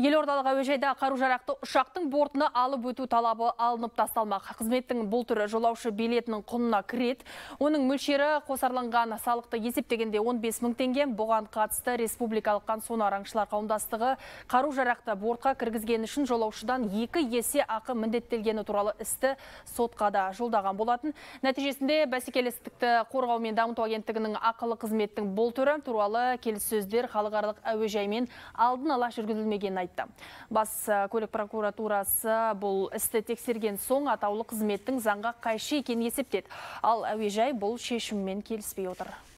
Елордалық әуежайда қару жарақты ұшақтың бортына алып өту талабы алынып тасталмақ. Қызметтің бұл түрі жолаушы билетінің құнына кірет. Оның мөлшері қосарланған салықты есептегенде 15 мүн теңге. Бұған қатысты республикалық соң араңшылар қауымдастығы қару жарақты бортқа кіргізген үшін жолаушыдан екі есе ақы міндеттелгені туралы істі сотқа да жолдаған болатын. Нәтижесінде бәсекелестікті қорғау мен дамыту агенттігінің ақылы қызметтің бұл түрі туралы келіссөздер халықаралық әуежаймен алдын ала жүргізілмеген айтты бас э, көлік прокуратурасы бұл істі тексерген соң атаулы қызметтің заңға қайшы екенін есептеді ал әуежай бұл шешіммен келіспей отыр